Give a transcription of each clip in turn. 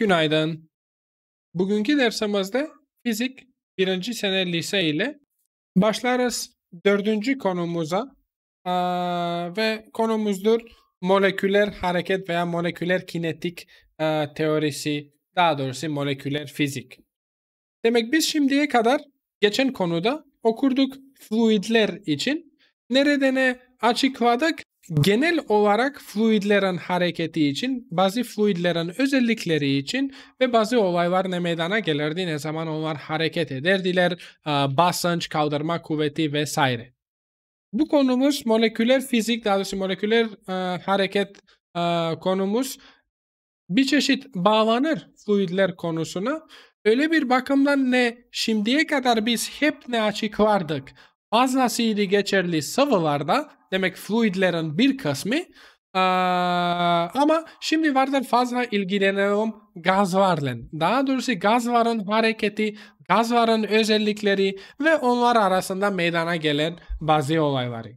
Günaydın. Bugünkü dersimizde fizik birinci sene lise ile başlarız 4. konumuza ee, ve konumuzdur moleküler hareket veya moleküler kinetik e, teorisi daha doğrusu moleküler fizik. Demek biz şimdiye kadar geçen konuda okurduk fluidler için. Neredene açıkladık genel olarak fluidlerin hareketi için, bazı fluidlerin özellikleri için ve bazı olaylar ne meydana gelirdi, ne zaman onlar hareket ederdiler, basınç, kaldırma kuvveti vesaire. Bu konumuz moleküler fizik, daha doğrusu moleküler e, hareket e, konumuz bir çeşit bağlanır fluidler konusuna. Öyle bir bakımdan ne şimdiye kadar biz hep ne açıklardık fazlasıyla geçerli sıvılarda demek fluidlerin bir kısmı ee, ama şimdi vardır fazla ilgileniyorum gazlarla. Daha doğrusu gazların hareketi, gazların özellikleri ve onlar arasında meydana gelen bazı olayları.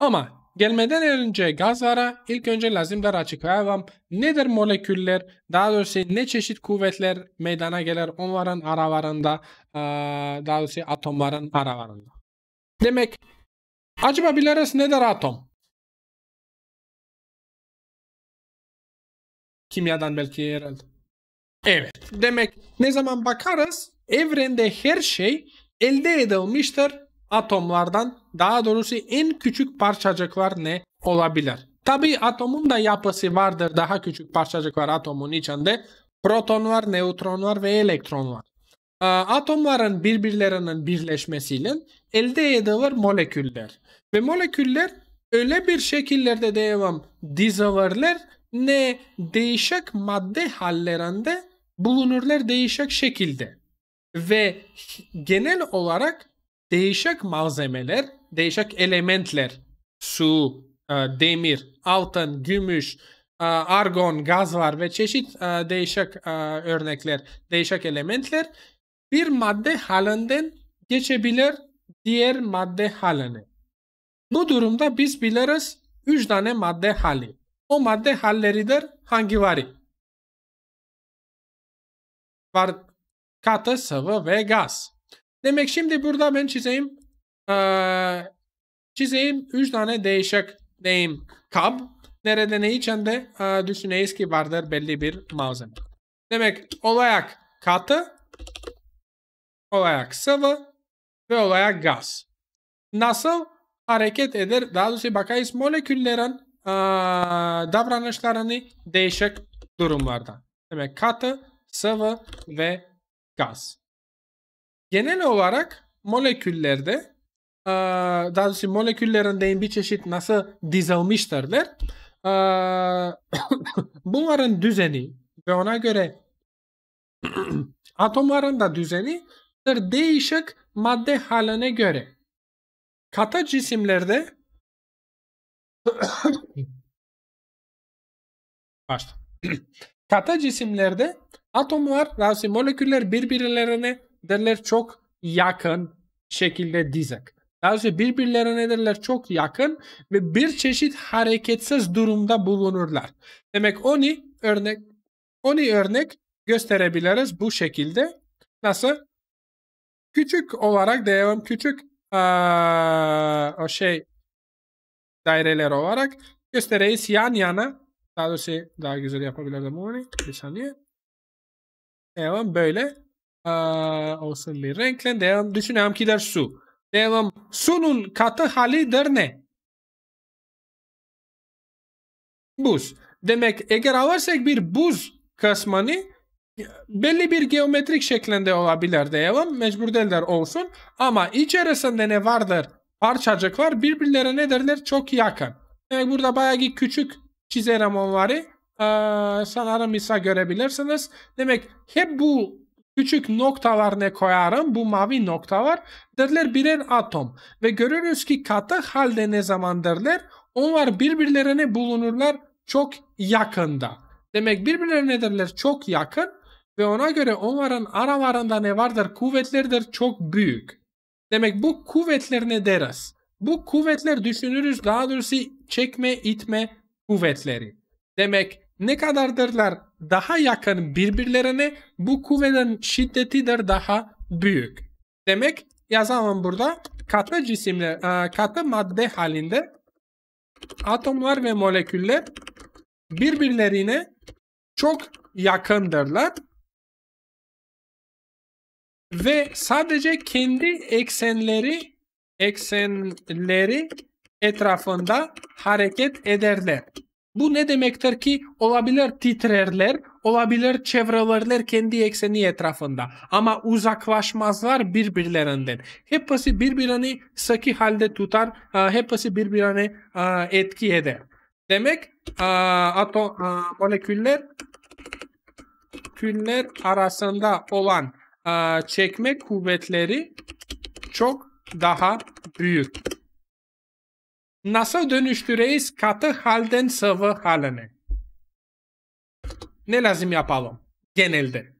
Ama gelmeden önce gazlara ilk önce lazımdır açıklayalım. Nedir moleküller, daha doğrusu ne çeşit kuvvetler meydana gelir onların aralarında, ee, daha doğrusu atomların aralarında. Demek acaba biliriz ne der atom? Kimyadan belki herhalde. Evet. Demek ne zaman bakarız evrende her şey elde edilmiştir atomlardan daha doğrusu en küçük parçacıklar ne olabilir? Tabi atomun da yapısı vardır daha küçük parçacıklar atomun içinde proton var, neutron var ve elektron var. Ee, atomların birbirlerinin birleşmesiyle elde edilir moleküller. Ve moleküller öyle bir şekillerde devam dizilirler ne değişik madde hallerinde bulunurlar değişik şekilde. Ve genel olarak değişik malzemeler, değişik elementler, su, e, demir, altın, gümüş, e, argon, gazlar ve çeşit e, değişik örnekler, değişik elementler bir madde halinden geçebilir diğer madde haline. Bu durumda biz biliriz 3 tane madde hali. O madde halleridir hangileri? Var katı, sıvı ve gaz. Demek şimdi burada ben çizeyim. Ee, çizeyim 3 tane değişik deyim kab. Nerede ne içinde e, düşüneyiz ki vardır belli bir malzeme. Demek olarak katı, olarak sıvı ve olarak gaz. Nasıl hareket eder? Daha doğrusu bakayız moleküllerin aa, davranışlarını değişik durumlarda. Demek katı, sıvı ve gaz. Genel olarak moleküllerde daha doğrusu moleküllerin deyin bir çeşit nasıl dizilmişlerdir. bunların düzeni ve ona göre atomların da düzeni değişik madde haline göre. katı cisimlerde Başla. katı cisimlerde atomlar ve moleküller birbirlerine derler çok yakın şekilde dizek. Daha birbirlerine derler çok yakın ve bir çeşit hareketsiz durumda bulunurlar. Demek onu örnek onu örnek gösterebiliriz bu şekilde. Nasıl? küçük olarak devam küçük ee, o şey daireler olarak göstereyiz yan yana. Daha doğrusu daha güzel yapabilirdim onu. Bir saniye. Diyelim böyle ee, olsun bir renkle. devam düşünelim ki der su. devam sunun katı halidir ne? Buz. Demek eğer alırsak bir buz kısmını belli bir geometrik şeklinde olabilir diyelim. Mecbur değiller olsun. Ama içerisinde ne vardır? Parçacıklar birbirlerine ne derler? Çok yakın. Demek burada bayağı küçük çizerim onları. Ee, sanırım İsa görebilirsiniz. Demek hep bu küçük noktalar ne koyarım? Bu mavi noktalar derler birer atom. Ve görürüz ki katı halde ne zaman derler? Onlar birbirlerine bulunurlar çok yakında. Demek birbirlerine derler çok yakın ve ona göre onların aralarında ne vardır? kuvvetlerdir çok büyük. Demek bu kuvvetler ne deriz? Bu kuvvetler düşünürüz daha doğrusu çekme itme kuvvetleri. Demek ne kadardırlar daha yakın birbirlerine bu kuvvetin şiddetidir daha büyük. Demek yazalım burada katı cisimler, e, katı madde halinde atomlar ve moleküller birbirlerine çok yakındırlar ve sadece kendi eksenleri eksenleri etrafında hareket ederler. Bu ne demektir ki olabilir titrerler, olabilir çevrelerler kendi ekseni etrafında ama uzaklaşmazlar birbirlerinden. Hepsi birbirini sıkı halde tutar, e, hepsi birbirine e, etki eder. Demek e, atom moleküller küller arasında olan ee, çekme kuvvetleri çok daha büyük. Nasıl dönüştüreyiz katı halden sıvı haline? Ne lazım yapalım genelde?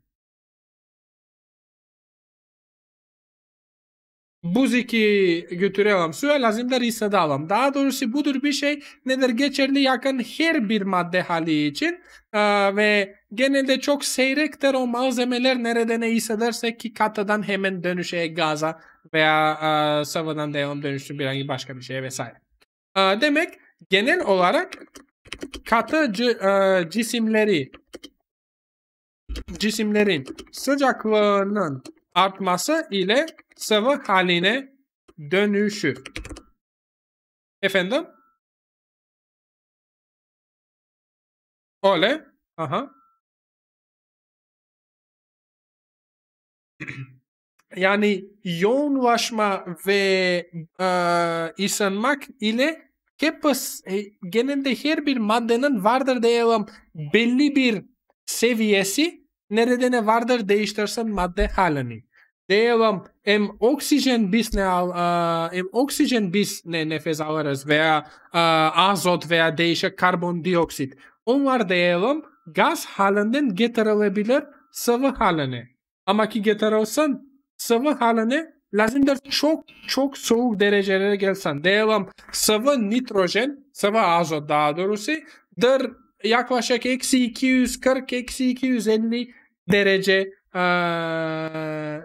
Buzik'i götürüyorum, suya lazım lazımdır hissedalım. Daha doğrusu budur bir şey nedir geçerli yakın her bir madde hali için ee, ve genelde çok seyrektir o malzemeler nerede ne hissedersek ki katadan hemen dönüşe gaza veya e, sıvıdan devam dönüşü bir hangi başka bir şeye vesaire. E, demek genel olarak katı e, cisimleri cisimlerin sıcaklığının artması ile sıvı haline dönüşü. Efendim? Öyle. Aha. yani yoğunlaşma ve e, ısınmak ile kepes e, genelde her bir maddenin vardır diyelim belli bir seviyesi neredene vardır değiştirsen madde halini dievam, em oksigen biz ne, al, em oksigen biz ne nefes alırız veya azot veya değişik karbondioksit. Onlar dievam gaz halinden getirilebilir sıvı haline. Ama ki getirilsin sıvı haline lazımdır çok çok soğuk derecelere gelsen. Dievam sıvı nitrojen, sıvı azot daha doğrusu dır yaklaşık eksi 240 eksi 250 derece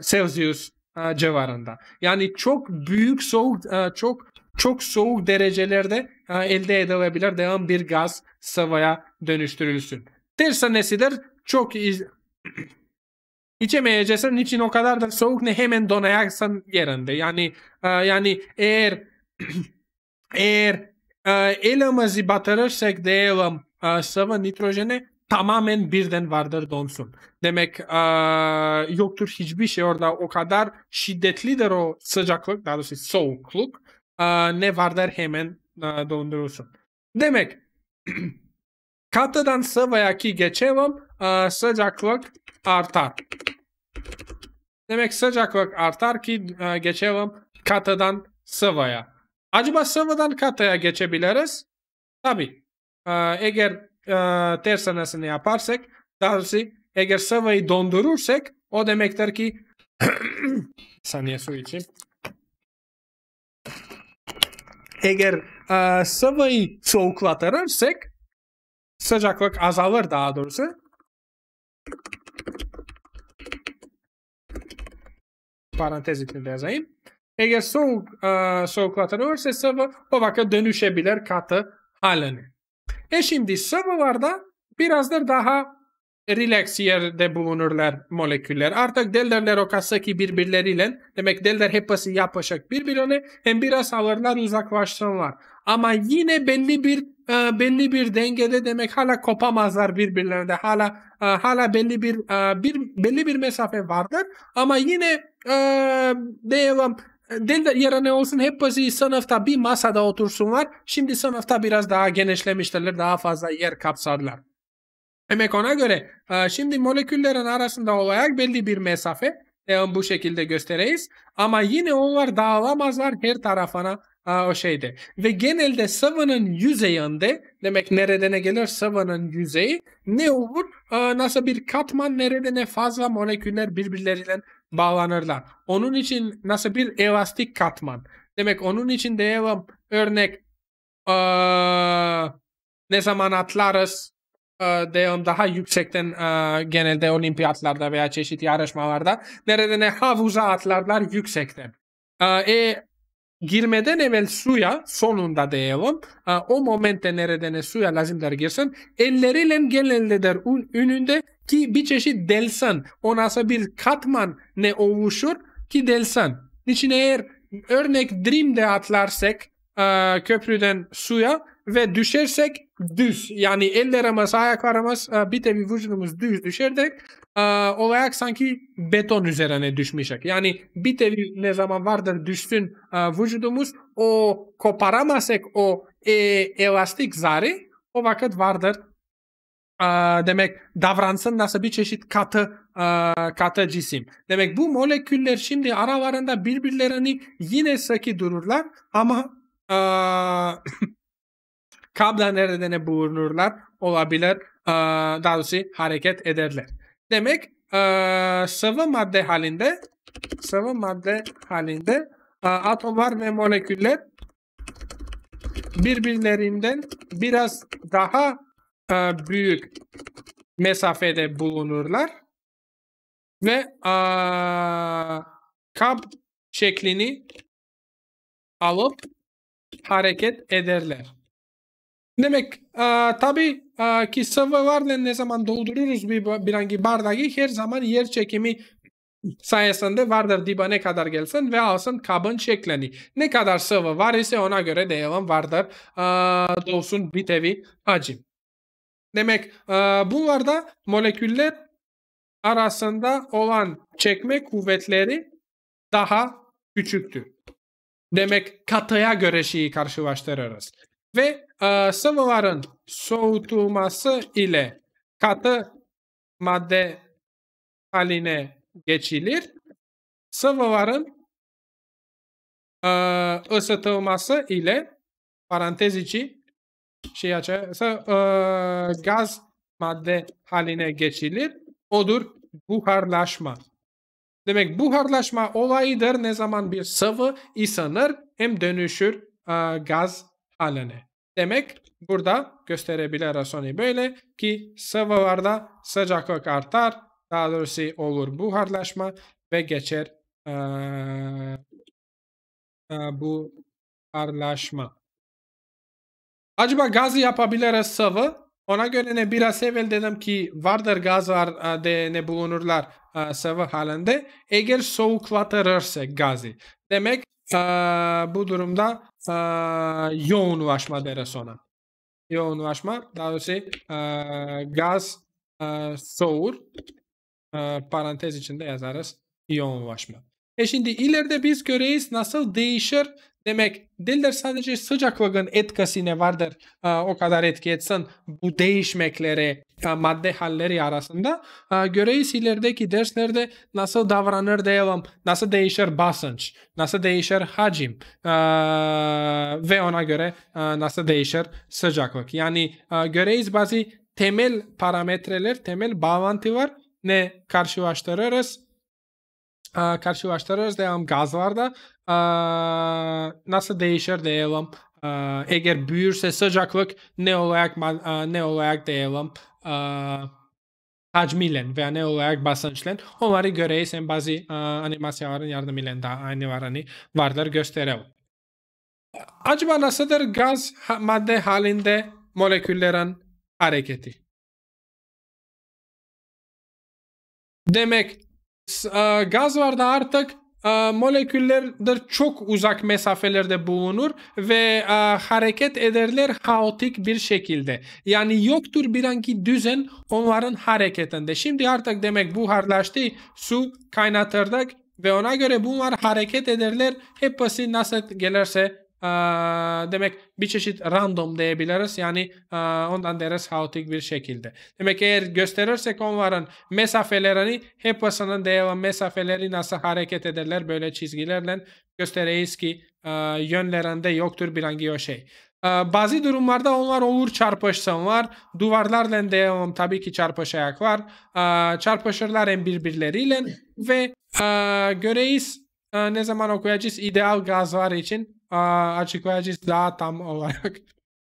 Celsius civarında. Yani çok büyük soğuk çok çok soğuk derecelerde elde edilebilir devam bir gaz sıvaya dönüştürülsün. Tersa nesidir? Çok iz... içemeyeceksin. Niçin o kadar da soğuk ne hemen donayacaksın yerinde. Yani yani eğer eğer elimizi batırırsak diyelim sıvı nitrojeni tamamen birden vardır donsun. Demek e, yoktur hiçbir şey orada o kadar şiddetlidir o sıcaklık daha doğrusu soğukluk e, ne vardır hemen e, dondurursun. Demek katıdan sıvıya ki geçelim e, sıcaklık artar. Demek sıcaklık artar ki e, geçelim katıdan sıvıya. Acaba sıvıdan kataya geçebiliriz? Tabi. E, eğer e, ee, tanesini yaparsak tersi eğer sıvıyı dondurursak o demektir ki saniye su içeyim. Eğer e, sıvıyı soğuklatırsak sıcaklık azalır daha doğrusu. Parantez içinde yazayım. Eğer soğuk, e, soğuklatırırsa sıvı o vakit dönüşebilir katı halini. E şimdi sıvılarda biraz da daha relax yerde bulunurlar moleküller. Artık derler o kastaki birbirleriyle. Demek derler hepsi yapışık birbirine. Hem biraz ağırlar uzaklaşsınlar. Ama yine belli bir e, belli bir dengede demek hala kopamazlar birbirlerine. Hala e, hala belli bir, e, bir belli bir mesafe vardır. Ama yine e, diyelim Deliler yerine olsun hep hepsi sınıfta bir masada otursunlar. Şimdi sınıfta biraz daha genişlemişlerler, daha fazla yer kapsadılar. Demek ona göre e, şimdi moleküllerin arasında olarak belli bir mesafe e, bu şekilde göstereyiz. Ama yine onlar dağılamazlar her tarafına e, o şeyde. Ve genelde sıvının yüzeyinde demek nerede ne gelir sıvının yüzeyi ne olur? Ee, nasıl bir katman nerede ne fazla moleküller birbirleriyle bağlanırlar. Onun için nasıl bir elastik katman. Demek onun için diyelim örnek ee, ne zaman atlarız ee, diyelim daha yüksekten genelde olimpiyatlarda veya çeşitli yarışmalarda nerede ne havuza atlarlar yüksekten. E girmeden evvel suya sonunda diyelim o momente nereden suya lazımlar girsin elleriyle genelde un, önünde ki bir çeşit delsan onasa bir katman ne oluşur ki delsan. Niçin eğer örnek Dream'de atlarsak e, köprüden suya ve düşersek düz yani ellerimiz ayaklarımız e, bir de vücudumuz düz düşerdek olarak sanki beton üzerine düşmüşek. Yani bir tevi ne zaman vardır düşsün vücudumuz o koparamasak o e, elastik zarı o vakit vardır demek davransın nasıl bir çeşit katı katı cisim. Demek bu moleküller şimdi aralarında birbirlerini yine sıkı dururlar ama kabla nereden bulunurlar olabilir daha doğrusu hareket ederler. Demek e, sıvı madde halinde sıvı madde halinde e, atomlar ve moleküller birbirlerinden biraz daha e, büyük mesafede bulunurlar ve e, kap şeklini alıp hareket ederler. Demek a, e, tabii a, e, ki sıvı varla ne zaman doldururuz bir, bir hangi bardağı her zaman yer çekimi sayesinde vardır dibe ne kadar gelsin ve alsın kabın şeklini. Ne kadar sıvı var ise ona göre devam vardır. A, e, dolsun bir tevi hacim. Demek a, bunlarda moleküller arasında olan çekme kuvvetleri daha küçüktür Demek katıya göre şeyi karşılaştırırız. Ve ee, săvăvarăn soğutulması ile katı madde haline geçilir. Sıvıların e, ısıtılması ile parantez içi şey açarsa e, gaz madde haline geçilir. Odur buharlaşma. Demek buharlaşma olayıdır ne zaman bir sıvı ısınır hem dönüşür e, gaz haline. Demek burada gösterebilir Sony böyle ki sıvılarda sıcaklık artar. Daha doğrusu olur buharlaşma ve geçer ee, e, buharlaşma. Acaba gazı yapabiliriz sıvı? Ona göre ne biraz evvel dedim ki vardır gazlar de ne bulunurlar sıvı halinde. Eğer soğuklatırırsa gazı. Demek e, bu durumda e, yoğunlaşma deriz ona. Yoğunlaşma daha doğrusu e, gaz e, soğur e, parantez içinde yazarız yoğunlaşma. E şimdi ileride biz göreyiz nasıl değişir demek değildir. Sadece sıcaklığın etkisine ne vardır o kadar etki etsin bu değişmekleri madde halleri arasında. Göreyiz ilerideki derslerde nasıl davranır diyelim, nasıl değişir basınç, nasıl değişir hacim ve ona göre nasıl değişir sıcaklık. Yani göreyiz bazı temel parametreler, temel var ne karşılaştırırız karşılaştırırız devam gazlarda nasıl değişir diyelim. Eğer büyürse sıcaklık ne olarak ne olarak diyelim hacmiyle veya ne olarak basınçla onları göreysen bazı animasyonların yardımıyla da aynı var hani vardır gösterelim. Acaba nasıldır gaz madde halinde moleküllerin hareketi? Demek gaz var da artık e, ee, moleküllerdir çok uzak mesafelerde bulunur ve e, hareket ederler kaotik bir şekilde. Yani yoktur bir anki düzen onların hareketinde. Şimdi artık demek buharlaştı su kaynatırdık ve ona göre bunlar hareket ederler. Hepsi nasıl gelirse demek bir çeşit random diyebiliriz. Yani ondan deriz haotik bir şekilde. Demek eğer gösterirsek onların mesafelerini hepsinin devam mesafeleri nasıl hareket ederler böyle çizgilerle göstereyiz ki yönlerinde yoktur bir hangi o şey. Bazı durumlarda onlar olur çarpışsın var. Duvarlarla devam tabii ki çarpışayak var. Çarpışırlar hem birbirleriyle ve göreyiz ne zaman okuyacağız ideal gazlar için açıklayıcı açıklayacağız tam olarak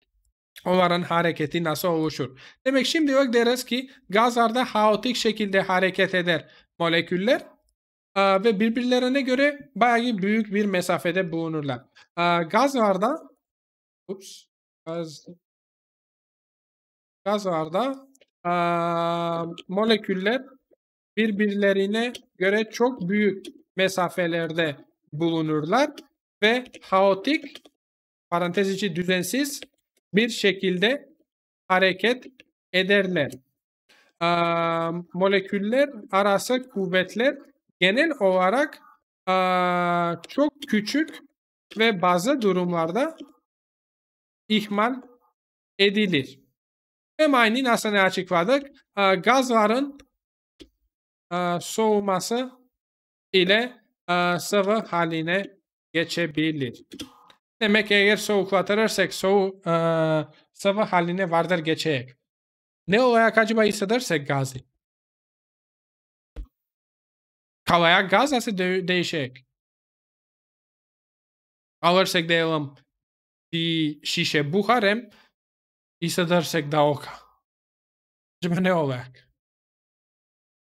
onların hareketi nasıl oluşur. Demek şimdi bak deriz ki gazlarda haotik şekilde hareket eder moleküller ve birbirlerine göre bayağı büyük bir mesafede bulunurlar. Gazlarda ups, gaz, gazlarda moleküller birbirlerine göre çok büyük mesafelerde bulunurlar ve haotik parantez içi düzensiz bir şekilde hareket ederler. Ee, moleküller arası kuvvetler genel olarak e, çok küçük ve bazı durumlarda ihmal edilir. Hem aynı nasıl açıkladık? E, gazların e, soğuması ile e, sıvı haline geçebilir. Demek eğer soğuk atarırsak soğuk e, sıvı haline vardır geçecek. Ne olarak acaba hissedersek gazı? Kalaya gaz nasıl de değişecek? Alırsak diyelim bir şişe buharem hissedersek da oka. Acaba ne olarak?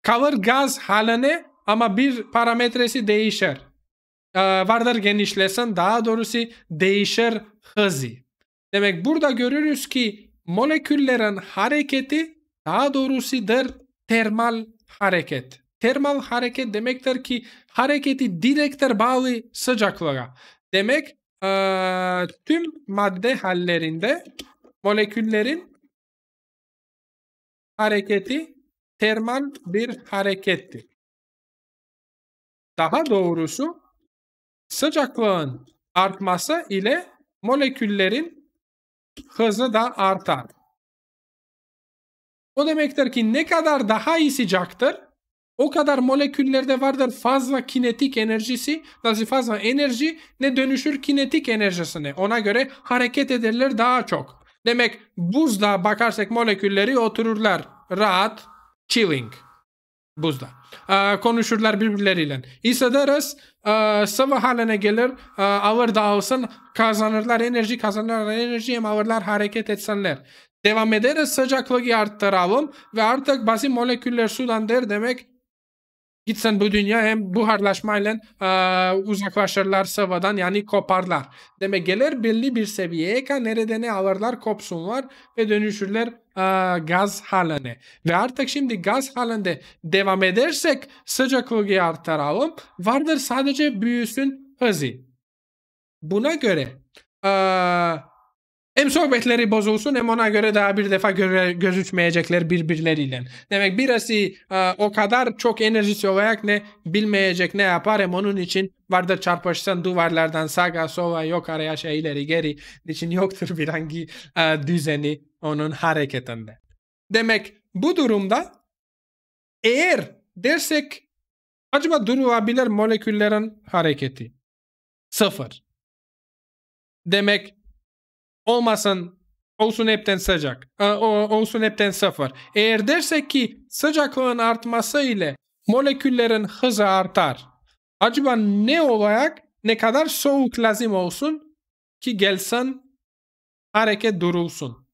Kalır gaz haline ama bir parametresi değişir. Ee, vardır genişlesen daha doğrusu değişir hızı. Demek burada görürüz ki moleküllerin hareketi daha doğrusu der termal hareket. Termal hareket demektir ki hareketi direktler bağlı sıcaklığa. Demek e, tüm madde hallerinde moleküllerin hareketi termal bir harekettir. Daha doğrusu Sıcaklığın artması ile moleküllerin hızı da artar. O demektir ki ne kadar daha iyi sıcaktır o kadar moleküllerde vardır fazla kinetik enerjisi, nasıl fazla enerji ne dönüşür kinetik enerjisine. Ona göre hareket ederler daha çok. Demek buzda bakarsak molekülleri otururlar. Rahat, chilling buzda. E, konuşurlar birbirleriyle. İsa İsadaras e, sıvı haline gelir. E, ağır dağılsın. Kazanırlar enerji kazanırlar enerji hem ağırlar hareket etsinler. Devam ederiz sıcaklığı arttıralım ve artık bazı moleküller sudan der demek Gitsen bu dünya hem buharlaşmayla e, uzaklaşırlar savadan yani koparlar. demek gelir belli bir seviyeye kadar nerede ne alırlar kopsunlar ve dönüşürler e, gaz haline. Ve artık şimdi gaz halinde devam edersek sıcaklığı artıralım. Vardır sadece büyüsün hızı. Buna göre e, hem sohbetleri bozulsun hem ona göre daha bir defa göre, gözükmeyecekler birbirleriyle. Demek birisi e, o kadar çok enerjisi olarak ne bilmeyecek ne yapar hem onun için vardır çarpışsan duvarlardan sağa sola yok araya şey ileri geri için yoktur bir hangi e, düzeni onun hareketinde. Demek bu durumda eğer dersek acaba durulabilir moleküllerin hareketi sıfır. Demek Olmasın olsun hepten sıcak. Ee, olsun hepten sıfır. Eğer dersek ki sıcaklığın artması ile moleküllerin hızı artar. Acaba ne olarak ne kadar soğuk lazım olsun ki gelsin hareket durulsun.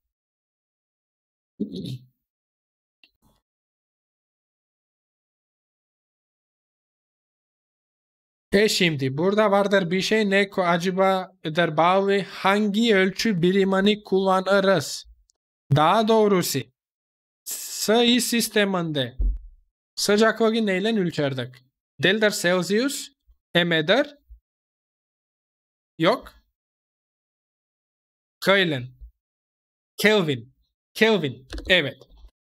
E şimdi burada vardır bir şey ne acaba der bağlı hangi ölçü birimini kullanırız? Daha doğrusu sayı sisteminde sıcaklığı neyle ölçerdik? Delder Celsius, M'dir. Yok. Kaylen. Kelvin. Kelvin. Evet.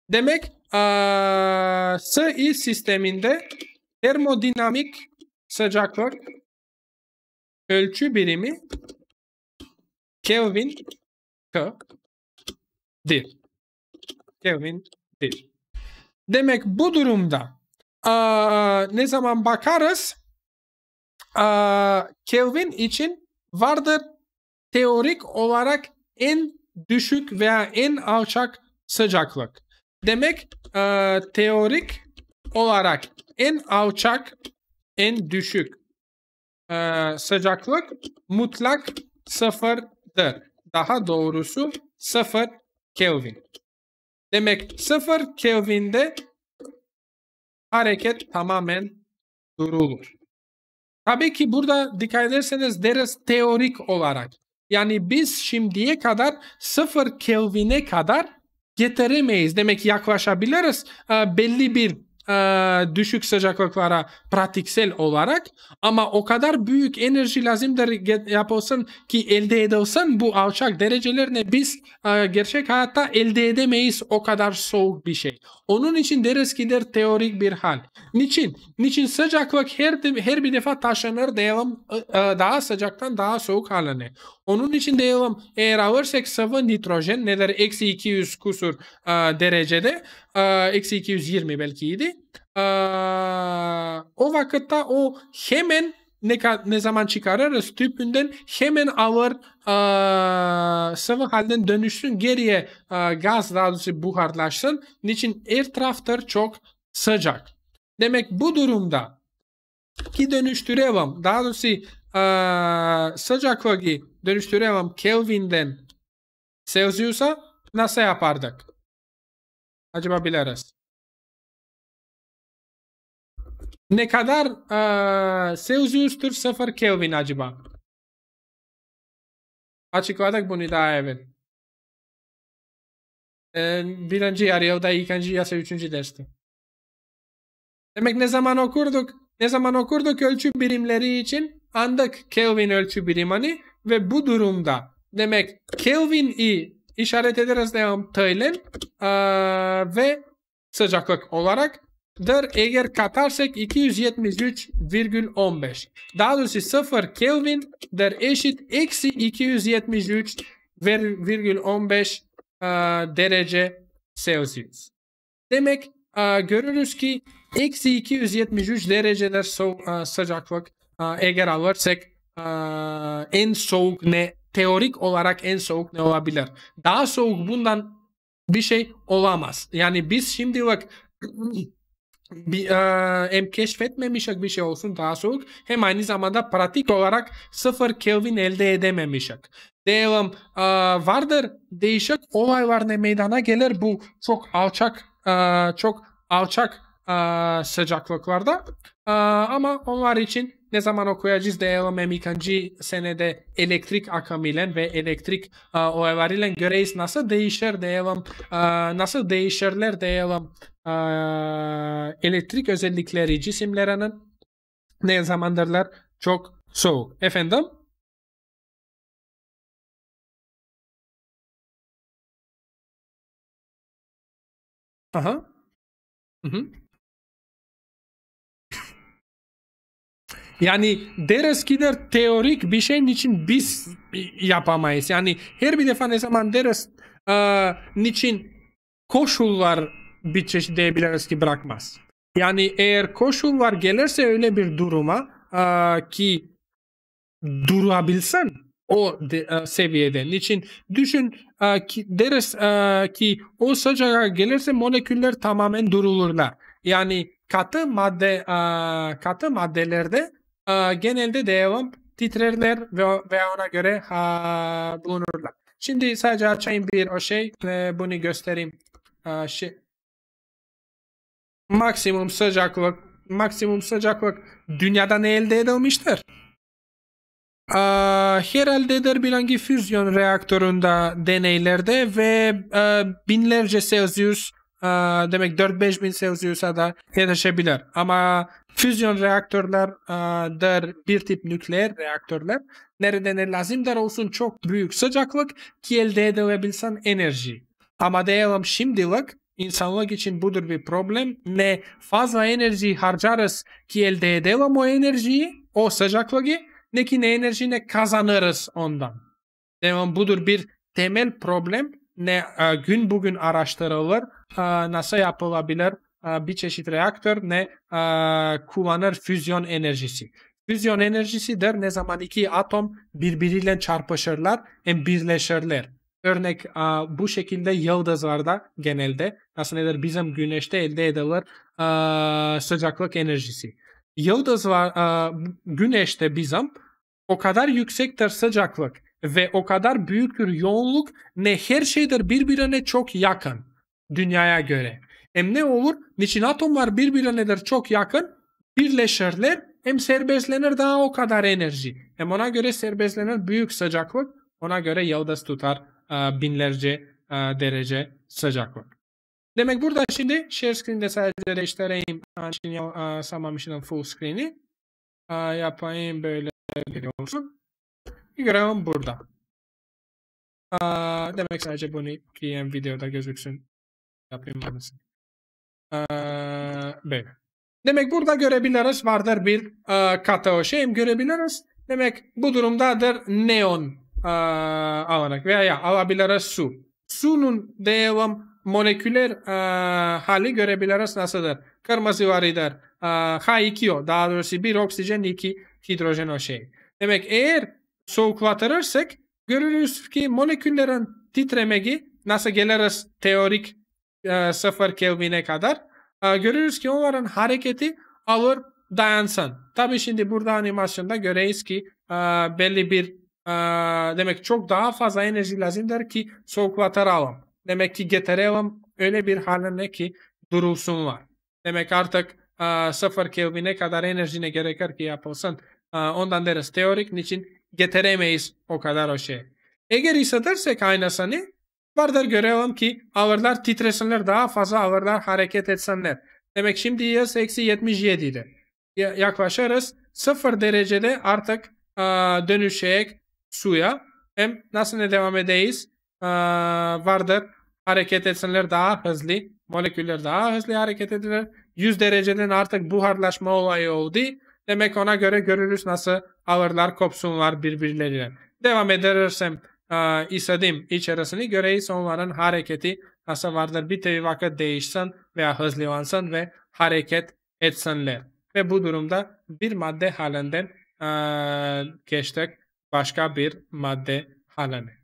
Demek ıı, SI sisteminde termodinamik Sıcaklık ölçü birimi Kelvin K'dir. Kelvin'dir. Demek bu durumda aa, ne zaman bakarız aa, Kelvin için vardır teorik olarak en düşük veya en alçak sıcaklık. Demek e, teorik olarak en alçak en düşük e, sıcaklık mutlak sıfırdır. Daha doğrusu sıfır Kelvin. Demek sıfır Kelvin'de hareket tamamen durulur. Tabii ki burada dikkat ederseniz deriz teorik olarak. Yani biz şimdiye kadar sıfır Kelvin'e kadar getiremeyiz. Demek yaklaşabiliriz belli bir e, düşük sıcaklıklara pratiksel olarak ama o kadar büyük enerji lazımdır yapılsın ki elde edilsin bu alçak derecelerini biz e, gerçek hayatta elde edemeyiz o kadar soğuk bir şey. Onun için deriz ki der teorik bir hal. Niçin? Niçin sıcaklık her, her bir defa taşınır diyelim e, daha sıcaktan daha soğuk haline. Onun için diyelim eğer alırsak sıvı nitrojen neler eksi 200 kusur derecede eksi 220 belkiydi. E, o vakitte o hemen ne, ne zaman çıkarırız tüpünden hemen alır e, sıvı halden dönüşsün geriye e, gaz daha doğrusu buharlaşsın. Niçin air traftır çok sıcak. Demek bu durumda ki dönüştüremem daha doğrusu e, sıcaklığı dönüştüremem Kelvin'den Celsius'a nasıl yapardık? acaba bilarız. Ne kadar e, Celsius'tur 0 Kelvin acaba? Açıkladık bunu daha evvel. E, birinci yarı yılda ikinci yasa üçüncü derste. Demek ne zaman okurduk? Ne zaman okurduk ölçü birimleri için? Andık Kelvin ölçü birimini hani ve bu durumda demek Kelvin i işaret ederiz devam Tayland ee, ve sıcaklık olarak der eğer katarsak 273,15. Daha doğrusu 0 Kelvin der eşit eksi 273,15 uh, derece Celsius. Demek uh, görürüz ki eksi 273 dereceler so uh, sıcaklık uh, eğer alırsak uh, en soğuk ne teorik olarak en soğuk ne olabilir? Daha soğuk bundan bir şey olamaz. Yani biz şimdi bak bir, e, hem keşfetmemişik bir şey olsun daha soğuk hem aynı zamanda pratik olarak sıfır Kelvin elde edememişik. Diyelim e, vardır değişik olaylar ne meydana gelir bu çok alçak e, çok alçak e, sıcaklıklarda e, ama onlar için ne zaman okuyacağız devam ikinci senede elektrik akımıyla ve elektrik uh, e, oyalarıyla göreyiz nasıl değişir devam uh, e, nasıl değişirler devam uh, e, elektrik özellikleri cisimlerinin ne zamandırlar çok soğuk. Efendim? Aha. Hı hı. Yani deriz ki der teorik bir şeyin için biz yapamayız. Yani her bir defa ne zaman deriz e, niçin koşullar bir çeşit diyebiliriz ki bırakmaz. Yani eğer koşullar gelirse öyle bir duruma e, ki durabilsen o de, e, seviyede. Niçin? Düşün e, ki deriz e, ki o sıcağa gelirse moleküller tamamen durulurlar. Yani katı madde e, katı maddelerde ee, genelde devam titrerler ve, ve ona göre e, bulunurlar. Şimdi sadece açayım bir o şey e, bunu göstereyim. E, şey, maksimum sıcaklık maksimum sıcaklık dünyada ne elde edilmiştir? Ee, herhalde bilengi füzyon reaktöründe deneylerde ve e, binlerce Celsius e, demek 4-5 bin Celsius'a da yetişebilir. Ama Füzyon reaktörler e, der bir tip nükleer reaktörler nereden lazım der olsun çok büyük sıcaklık ki elde edilebilsin enerji. Ama diyelim şimdilik insanlık için budur bir problem. Ne fazla enerji harcarız ki elde edelim o enerjiyi, o sıcaklığı ne ki ne enerji ne kazanırız ondan. Devam budur bir temel problem ne e, gün bugün araştırılır, e, nasıl yapılabilir bir çeşit reaktör ne kullanır füzyon enerjisi. Füzyon enerjisidir ne zaman iki atom birbiriyle çarpışırlar ve birleşirler. Örnek bu şekilde yıldızlarda genelde nasıl aslında bizim güneşte elde edilir sıcaklık enerjisi. Yıldız var güneşte bizim o kadar yüksektir sıcaklık ve o kadar büyüktür yoğunluk ne her şeydir birbirine çok yakın dünyaya göre. Hem ne olur? Niçin atomlar birbirine der çok yakın birleşirler hem serbestlenir daha o kadar enerji. Hem ona göre serbestlenir büyük sıcaklık ona göre yıldız tutar e, binlerce e, derece sıcaklık. Demek burada şimdi share screen'de sadece değiştireyim. Hani şimdi e, samamışının full screen'i. Yapayım böyle bir olsun. Görevim burada. Demek sadece bunu diyen videoda gözüksün. Yapayım bunu. B. Demek burada görebiliriz vardır bir e, katı şeyim görebiliriz. Demek bu durumdadır neon e, alarak veya alabiliriz su. Sunun diyelim moleküler e, hali görebiliriz nasıldır. Kırmızı varıdır. E, H2O daha doğrusu bir oksijen iki hidrojen o şey. Demek eğer soğuklatırırsak görürüz ki moleküllerin titremegi nasıl geliriz teorik 0 Kelvin'e kadar görürüz ki onların hareketi ağır dayansın. Tabi şimdi burada animasyonda göreyiz ki belli bir demek çok daha fazla enerji lazımdır ki soğuklatalım. Demek ki getirelim öyle bir haline ki durulsunlar. Demek artık 0 Kelvin'e kadar enerjine gerekir ki yapılsın. Ondan deriz teorik niçin getiremeyiz o kadar o şey. Eğer hissedersek aynasını Vardır görüyorum ki ağırlar titresinler daha fazla ağırlar hareket etsinler. Demek şimdi yaz eksi 77 idi. Yaklaşırız. Sıfır derecede artık a, dönüşecek suya. Hem nasıl devam edeyiz? A, vardır hareket etsinler daha hızlı. Moleküller daha hızlı hareket edilir. 100 dereceden artık buharlaşma olayı oldu. Demek ona göre görürüz nasıl ağırlar kopsunlar birbirleriyle. Devam edersem ee, istedim içerisini göreyiz onların hareketi nasıl vardır. Bir tevi vakit değişsin veya hızlıvansın ve hareket etsinler. Ve bu durumda bir madde halinden ee, geçtik başka bir madde haline.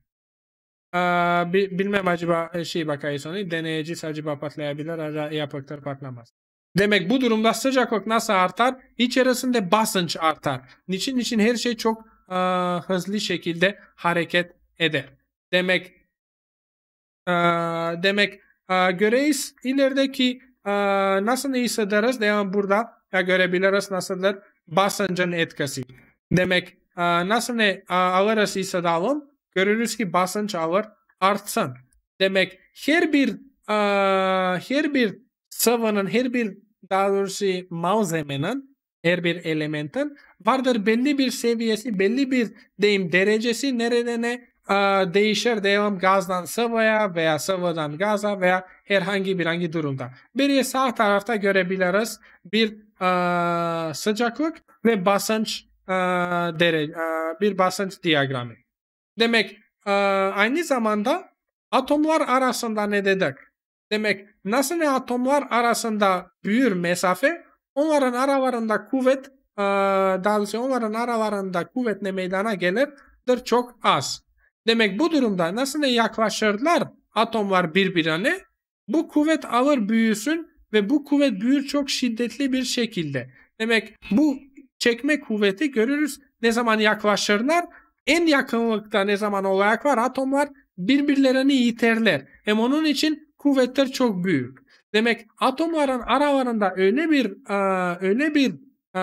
Ee, bilmem acaba şey bakayız onu deneyici acaba patlayabilir acaba yapıktır patlamaz. Demek bu durumda sıcaklık nasıl artar? İçerisinde basınç artar. Niçin? için her şey çok e, hızlı şekilde hareket eder. Demek e, demek e, göreyiz ilerideki e, nasıl hissederiz diye burada ya görebiliriz nasıldır basıncın etkisi. Demek e, nasıl ne e, alırız hissedelim görürüz ki basınç alır artsın. Demek her bir e, her bir sıvının her bir daha doğrusu malzemenin her bir elementin vardır belli bir seviyesi, belli bir deyim derecesi nerede ne ee, değişir diyelim gazdan sıvıya veya sıvıdan gaza veya herhangi bir hangi durumda. Biri sağ tarafta görebiliriz bir e, sıcaklık ve basınç e, derece, e, bir basınç diyagramı. Demek e, aynı zamanda atomlar arasında ne dedik? Demek nasıl ne atomlar arasında büyür mesafe onların aralarında kuvvet e, daha doğrusu onların aralarında kuvvet ne meydana gelir? çok az. Demek bu durumda nasıl ne yaklaşırlar atomlar birbirine bu kuvvet alır büyüsün ve bu kuvvet büyür çok şiddetli bir şekilde. Demek bu çekme kuvveti görürüz ne zaman yaklaşırlar en yakınlıkta ne zaman olarak var atomlar birbirlerini yiterler. Hem onun için kuvvetler çok büyük. Demek atomların aralarında öyle bir a, öyle bir a,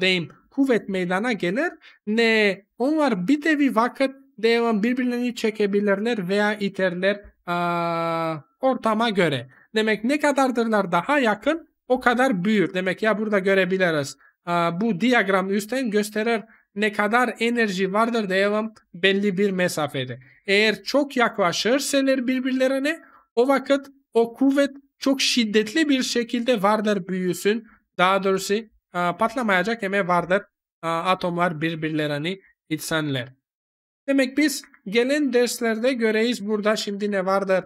deyim kuvvet meydana gelir ne onlar bir de bir vakit devam birbirlerini çekebilirler veya iterler ee, ortama göre. Demek ne kadardırlar daha yakın o kadar büyür. Demek ya burada görebiliriz. Ee, bu diyagram üstten gösterir ne kadar enerji vardır devam belli bir mesafede. Eğer çok yaklaşırsalar birbirlerine o vakit o kuvvet çok şiddetli bir şekilde vardır büyüsün. Daha doğrusu patlamayacak eme vardır atomlar birbirlerini itsenler. Demek biz gelen derslerde göreyiz burada şimdi ne vardır.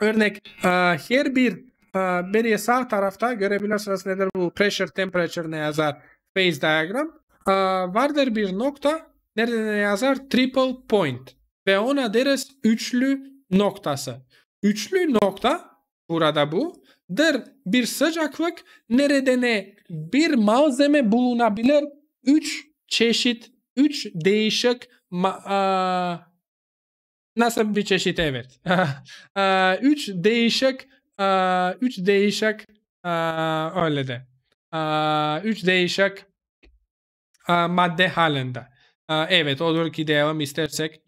Örnek e, her bir e, beriye sağ tarafta görebilirsiniz nedir bu pressure temperature ne yazar phase diagram. E, vardır bir nokta nerede ne yazar triple point ve ona deriz üçlü noktası. Üçlü nokta burada bu dır bir sıcaklık nerede ne bir malzeme bulunabilir üç çeşit üç değişik ma, nasıl bir çeşit evet. üç değişik üç değişik öyle de. üç değişik madde halinde. Evet olur ki diyelim istersek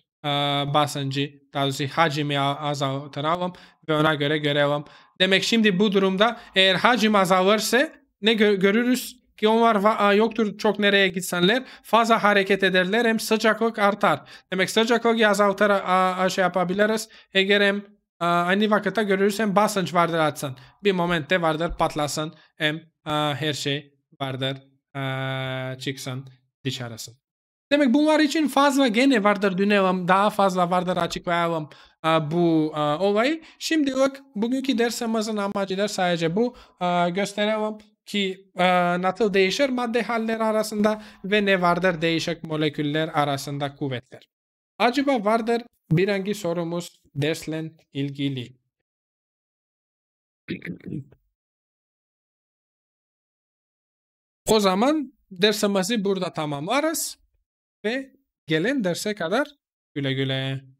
basıncı daha hacimi hacmi ve ona göre görelim. Demek şimdi bu durumda eğer hacim azalırsa ne gö görürüz? ki onlar yoktur çok nereye gitsenler fazla hareket ederler hem sıcaklık artar. Demek sıcaklık azaltar şey yapabiliriz. Eğer hem aynı vakitte görürsen basınç vardır atsan. Bir momente vardır patlasın hem her şey vardır çıksın dışarısın. Demek bunlar için fazla gene vardır dönelim daha fazla vardır açıklayalım a, bu a, olayı. Şimdilik bugünkü dersimizin amacı da sadece bu. A, gösterelim ki e, nasıl değişir madde halleri arasında ve ne vardır değişik moleküller arasında kuvvetler. Acaba vardır bir hangi sorumuz dersle ilgili. O zaman dersimizi burada tamamlarız ve gelen derse kadar güle güle.